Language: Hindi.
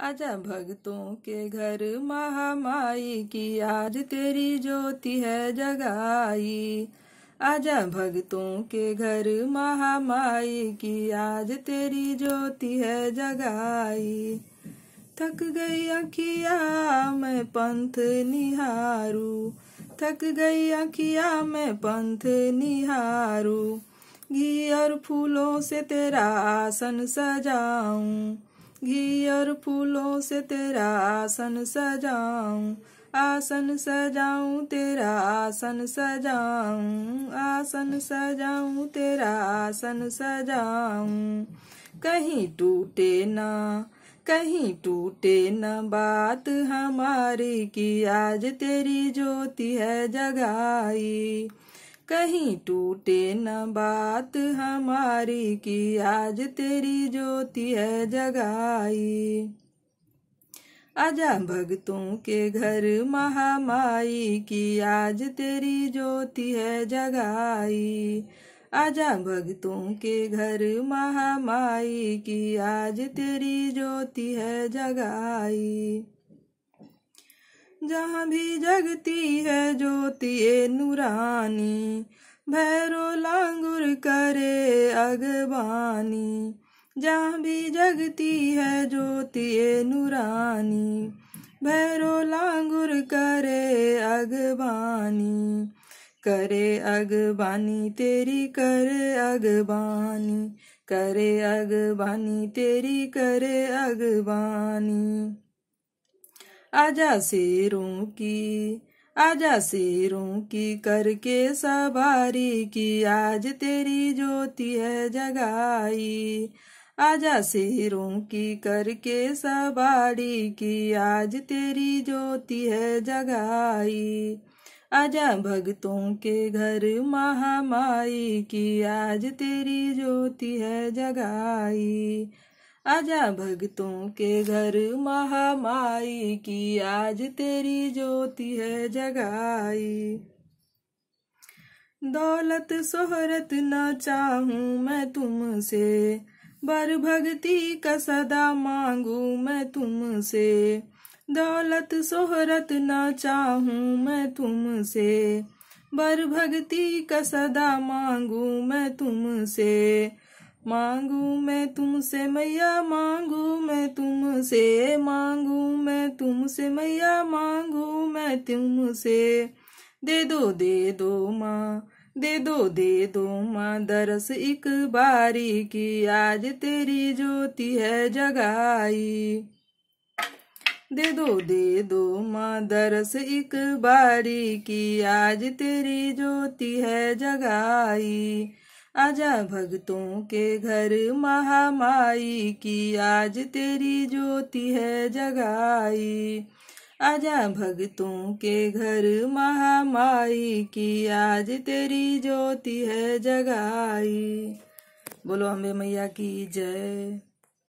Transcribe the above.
आजा भक्तों के घर महामाई की आज तेरी ज्योति है जगाई आजा भक्तों के घर महामाई की आज तेरी ज्योति है जगाई थक गई अखिया मैं पंथ निहारू थक गई अखिया मैं पंथ निहारू घी और फूलों से तेरा आसन सजाऊं घी और फूलों से तेरा आसन सजाऊं आसन सजाऊं तेरा आसन सजाऊं आसन सजाऊं तेरा आसन सजाऊं कहीं टूटे ना कहीं टूटे न बात हमारी की आज तेरी ज्योति है जगाई कहीं टूटे न बात हमारी की आज तेरी ज्योति है जगाई आजा भगतों के घर महामाई की आज तेरी ज्योति है जगाई आजा भगतों के घर महामाई की आज तेरी ज्योति है जगाई जहाँ भी जगती है ज्योति नूरानी भैरो लांगुर करे अगबानी जहाँ भी जगती है ज्योति नूरानी भैरो लांगुर करे अगबानी करे अगबानी तेरी करे अगबानी करे अगबानी तेरी करे अगबानी आजा शेरों की आजा शेरों की करके सवारी की आज तेरी ज्योति है जगाई आजा शेरों की करके सवारी की आज तेरी ज्योति है जगाई आजा भगतों के घर महामाई की आज तेरी ज्योति है जगाई आजा भगतों के घर महामाई की आज तेरी ज्योति है जगाई दौलत सोहरत न चाहू मैं तुमसे बर भक्ति का सदा मांगू मैं तुमसे दौलत सोहरत न चाहू मैं तुमसे बर भक्ति का सदा मांगू मैं तुमसे मांगू मैं तुमसे मैया मांगू मैं तुमसे मांगू मैं तुमसे मैया मांगू मैं तुमसे दे दो दे दो माँ दे दो दे दो माँ दरस एक बारी की आज तेरी ज्योति है जगाई दे दो दे दो माँ दरस एक बारी की आज तेरी ज्योति है जगाई आजा भगतों के घर महामाई की आज तेरी ज्योति है जगाई आजा भगतों के घर महामाई की आज तेरी ज्योति है जगाई बोलो अम्बे मैया की जय